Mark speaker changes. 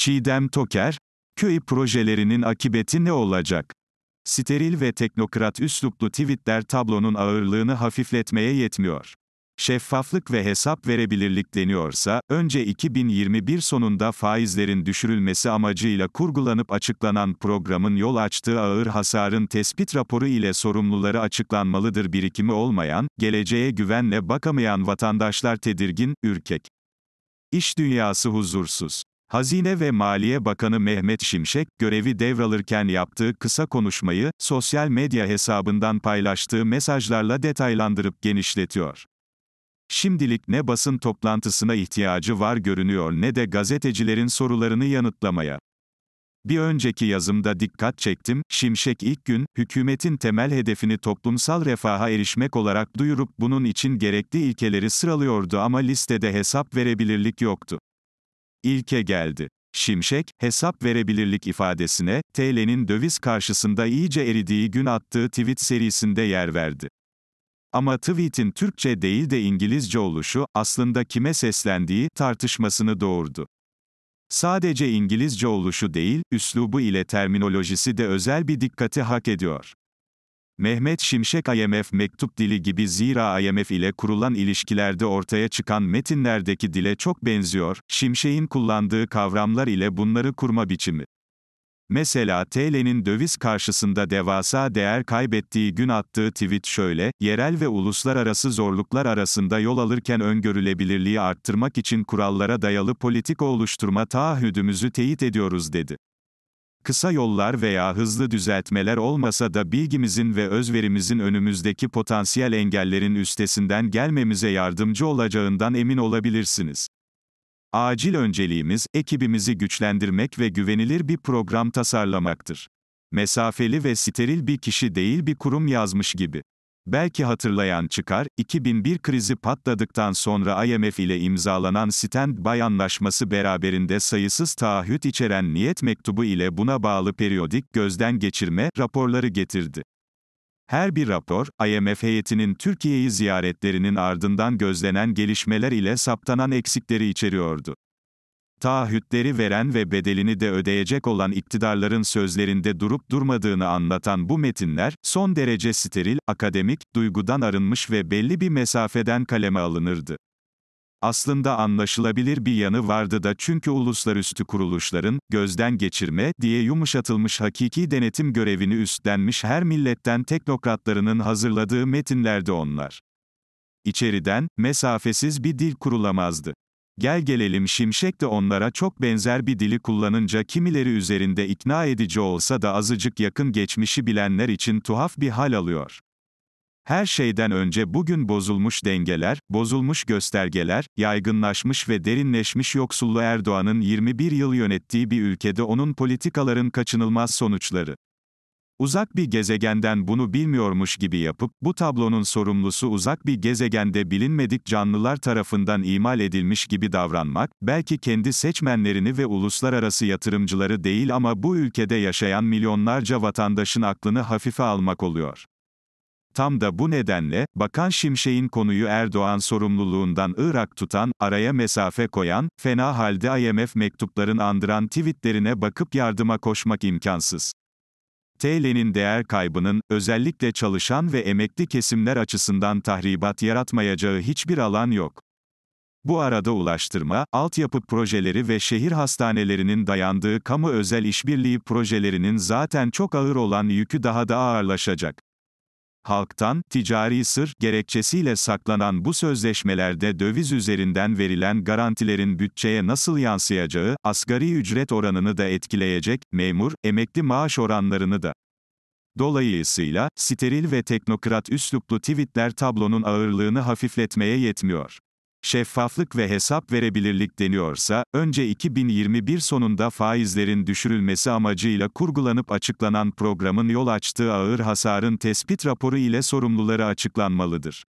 Speaker 1: Çiğdem Toker, köy projelerinin akıbeti ne olacak? Steril ve teknokrat üsluplu tweetler tablonun ağırlığını hafifletmeye yetmiyor. Şeffaflık ve hesap verebilirlik deniyorsa, önce 2021 sonunda faizlerin düşürülmesi amacıyla kurgulanıp açıklanan programın yol açtığı ağır hasarın tespit raporu ile sorumluları açıklanmalıdır birikimi olmayan, geleceğe güvenle bakamayan vatandaşlar tedirgin, ürkek. İş dünyası huzursuz. Hazine ve Maliye Bakanı Mehmet Şimşek, görevi devralırken yaptığı kısa konuşmayı, sosyal medya hesabından paylaştığı mesajlarla detaylandırıp genişletiyor. Şimdilik ne basın toplantısına ihtiyacı var görünüyor ne de gazetecilerin sorularını yanıtlamaya. Bir önceki yazımda dikkat çektim, Şimşek ilk gün, hükümetin temel hedefini toplumsal refaha erişmek olarak duyurup bunun için gerekli ilkeleri sıralıyordu ama listede hesap verebilirlik yoktu ilke geldi. Şimşek, hesap verebilirlik ifadesine, TL'nin döviz karşısında iyice eridiği gün attığı tweet serisinde yer verdi. Ama tweet'in Türkçe değil de İngilizce oluşu, aslında kime seslendiği tartışmasını doğurdu. Sadece İngilizce oluşu değil, üslubu ile terminolojisi de özel bir dikkati hak ediyor. Mehmet Şimşek IMF mektup dili gibi zira IMF ile kurulan ilişkilerde ortaya çıkan metinlerdeki dile çok benziyor, Şimşek'in kullandığı kavramlar ile bunları kurma biçimi. Mesela TL'nin döviz karşısında devasa değer kaybettiği gün attığı tweet şöyle, yerel ve uluslararası zorluklar arasında yol alırken öngörülebilirliği arttırmak için kurallara dayalı politika oluşturma taahhüdümüzü teyit ediyoruz dedi. Kısa yollar veya hızlı düzeltmeler olmasa da bilgimizin ve özverimizin önümüzdeki potansiyel engellerin üstesinden gelmemize yardımcı olacağından emin olabilirsiniz. Acil önceliğimiz, ekibimizi güçlendirmek ve güvenilir bir program tasarlamaktır. Mesafeli ve steril bir kişi değil bir kurum yazmış gibi. Belki hatırlayan çıkar, 2001 krizi patladıktan sonra IMF ile imzalanan Stand-by Anlaşması beraberinde sayısız taahhüt içeren niyet mektubu ile buna bağlı periyodik gözden geçirme raporları getirdi. Her bir rapor, IMF heyetinin Türkiye'yi ziyaretlerinin ardından gözlenen gelişmeler ile saptanan eksikleri içeriyordu taahhütleri veren ve bedelini de ödeyecek olan iktidarların sözlerinde durup durmadığını anlatan bu metinler, son derece steril, akademik, duygudan arınmış ve belli bir mesafeden kaleme alınırdı. Aslında anlaşılabilir bir yanı vardı da çünkü uluslararası kuruluşların, gözden geçirme diye yumuşatılmış hakiki denetim görevini üstlenmiş her milletten teknokratlarının hazırladığı metinlerde onlar. İçeriden, mesafesiz bir dil kurulamazdı. Gel gelelim Şimşek de onlara çok benzer bir dili kullanınca kimileri üzerinde ikna edici olsa da azıcık yakın geçmişi bilenler için tuhaf bir hal alıyor. Her şeyden önce bugün bozulmuş dengeler, bozulmuş göstergeler, yaygınlaşmış ve derinleşmiş yoksullu Erdoğan'ın 21 yıl yönettiği bir ülkede onun politikaların kaçınılmaz sonuçları. Uzak bir gezegenden bunu bilmiyormuş gibi yapıp, bu tablonun sorumlusu uzak bir gezegende bilinmedik canlılar tarafından imal edilmiş gibi davranmak, belki kendi seçmenlerini ve uluslararası yatırımcıları değil ama bu ülkede yaşayan milyonlarca vatandaşın aklını hafife almak oluyor. Tam da bu nedenle, Bakan Şimşek'in konuyu Erdoğan sorumluluğundan Irak tutan, araya mesafe koyan, fena halde IMF mektupların andıran tweetlerine bakıp yardıma koşmak imkansız. TL'nin değer kaybının, özellikle çalışan ve emekli kesimler açısından tahribat yaratmayacağı hiçbir alan yok. Bu arada ulaştırma, altyapı projeleri ve şehir hastanelerinin dayandığı kamu özel işbirliği projelerinin zaten çok ağır olan yükü daha da ağırlaşacak. Halktan, ticari sır gerekçesiyle saklanan bu sözleşmelerde döviz üzerinden verilen garantilerin bütçeye nasıl yansıyacağı, asgari ücret oranını da etkileyecek, memur, emekli maaş oranlarını da. Dolayısıyla, steril ve teknokrat üsluplu tweetler tablonun ağırlığını hafifletmeye yetmiyor şeffaflık ve hesap verebilirlik deniyorsa, önce 2021 sonunda faizlerin düşürülmesi amacıyla kurgulanıp açıklanan programın yol açtığı ağır hasarın tespit raporu ile sorumluları açıklanmalıdır.